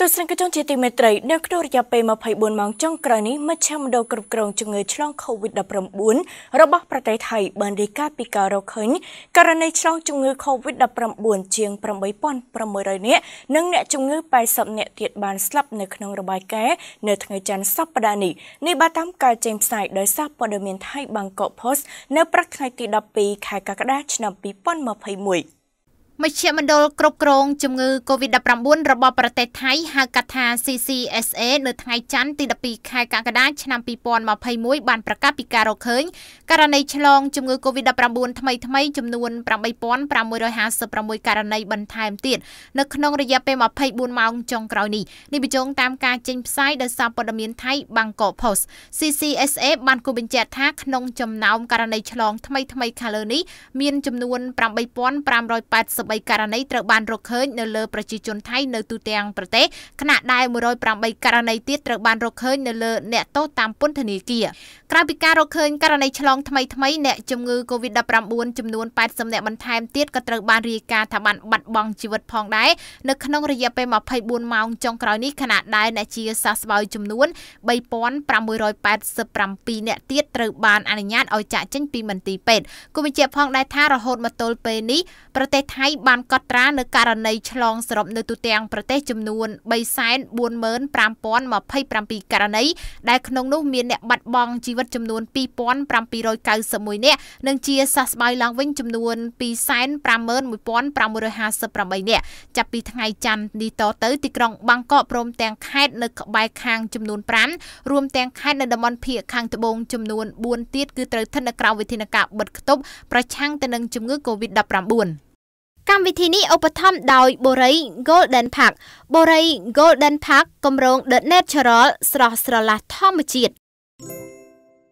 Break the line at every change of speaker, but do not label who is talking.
ទស្សនិកជនជាទីមេត្រីនៅក្នុងរយៈពេល24ម៉ោងចុងក្រោយនេះមជ្ឈមណ្ឌលគ្រប់គ្រងជំងឺឆ្លង COVID-19 របស់ប្រទេសថៃបានរាយការណ៍ពីការរកឃើញករណីឆ្លងជំងឺ COVID-19 ជាង8600នាក់និងអ្នកជំងឺ80នាក់ទៀតបានស្លាប់នៅក្នុងរបាយការណ៍នៅថ្ងៃច័ន្ទសប្តាហ៍នេះនេះបើតាមការចេញផ្សាយដោយសារព័ត៌មានថៃ Bangkok Post នៅព្រឹកថ្ងៃទី12ខែកក្កដា ឆ្នាំ
2021មជ្ឈមណ្ឌលគ្រប់គ្រងជំងឺ Covid-19 របស់ប្រទេសថៃហៅកាត់ថា CCSA នៅថ្ងៃច័ន្ទទី12ខែកក្កដាឆ្នាំ2021បានប្រកាសពីការរកឃើញករណីឆ្លងជំងឺ Covid-19 ថ្មីថ្មីចំនួន8556ករណីបន្ថែមទៀតនៅក្នុងរយៈពេល24ម៉ោងចុងក្រោយនេះនេះបញ្ជាក់តាមការចេញផ្សាយដោយសារព័ត៌មានថៃ Bangkok Post CCSA បានគូបញ្ជាក់ថាក្នុងចំណោមករណីឆ្លងថ្មីថ្មីខាងលើនេះមានចំនួន8580 113ករណីត្រូវបានរកឃើញនៅលើប្រជាជនថៃ នៅទូទាំងប្រទេសខណៈដែល108ករណីទៀតត្រូវបានរកឃើញនៅលើអ្នកទោសតាមពន្ធនាគារក្រៅពីការរកឃើញករណីឆ្លងថ្មីថ្មីអ្នកជំងឺ Covid-19 ចំនួន80អ្នកបន្ថែមទៀតក៏ត្រូវបានរាយការណ៍ថាបានបាត់បង់ជីវិតផងដែរនៅក្នុងរយៈពេល24ម៉ោងចុងក្រោយនេះខណៈដែលអ្នកជាសះស្បើយចំនួន3587អ្នកទៀតត្រូវបានអនុញ្ញាតឲ្យចាក់ចេញពីមន្ទីរពេទ្យគូបញ្ជាក់ផងដែរថារហូតមកទល់ពេលនេះប្រទេសថៃបានកត់ត្រានៅករណីឆ្លងសរុបនៅទូទាំងប្រទេសចំនួន345,027ករណីដែលក្នុងនោះ មានអ្នកបាត់បង់ជីវិតចំនួន2,791នាក់និងជាសះស្បើយឡើងវិញចំនួន251,558នាក់ចាប់ពីថ្ងៃច័ន្ទនេះតទៅទីក្រុងបាងកកព្រមទាំងខេត្តនៅក្បែរខាងចំនួន5រួមទាំងខេត្តនៅតំបន់ភៀកខាងត្បូងចំនួន4ទៀតគឺត្រូវស្ថិតនៅក្រៅវិធានការបិទគប់ប្រឆាំងទៅនឹងជំងឺ Covid-19 កម្មវិធីនេះឧបត្ថម្ភដោយ Borei Golden Park Borei Golden Park គម្រោង The Natural ស្រស់ស្រឡះធម្មជាតិ